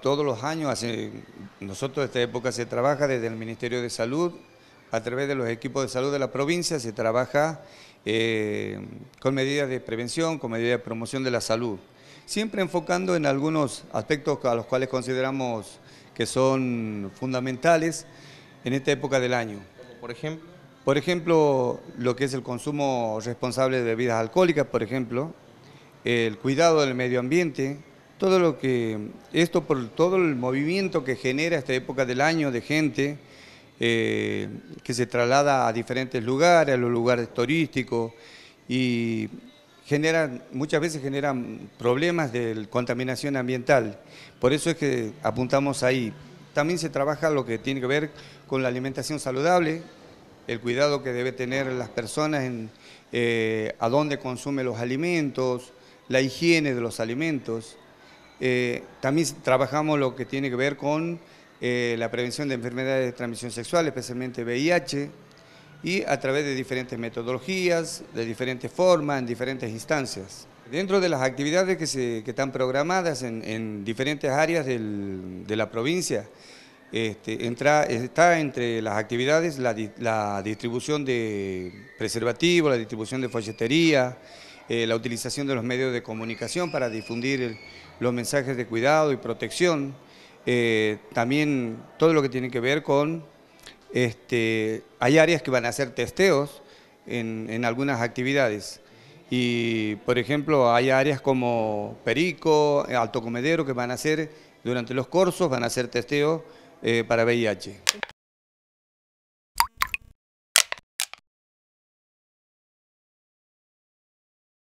Todos los años, nosotros en esta época se trabaja desde el Ministerio de Salud, a través de los equipos de salud de la provincia, se trabaja eh, con medidas de prevención, con medidas de promoción de la salud, siempre enfocando en algunos aspectos a los cuales consideramos que son fundamentales en esta época del año. Por ejemplo. Por ejemplo, lo que es el consumo responsable de bebidas alcohólicas, por ejemplo, el cuidado del medio ambiente, todo lo que, esto por todo el movimiento que genera esta época del año de gente eh, que se traslada a diferentes lugares, a los lugares turísticos y muchas veces generan problemas de contaminación ambiental. Por eso es que apuntamos ahí. También se trabaja lo que tiene que ver con la alimentación saludable, el cuidado que debe tener las personas en eh, a dónde consumen los alimentos, la higiene de los alimentos. Eh, también trabajamos lo que tiene que ver con eh, la prevención de enfermedades de transmisión sexual, especialmente VIH, y a través de diferentes metodologías, de diferentes formas, en diferentes instancias. Dentro de las actividades que, se, están programadas en, diferentes áreas de la provincia, este, está entre las actividades la, la distribución de preservativos, la distribución de folletería, eh, la utilización de los medios de comunicación para difundir los mensajes de cuidado y protección, eh, también todo lo que tiene que ver con, este, hay áreas que van a hacer testeos en, algunas actividades. Y, por ejemplo, hay áreas como Perico, Alto Comedero, que van a hacer, durante los cursos, van a hacer testeos eh, para VIH.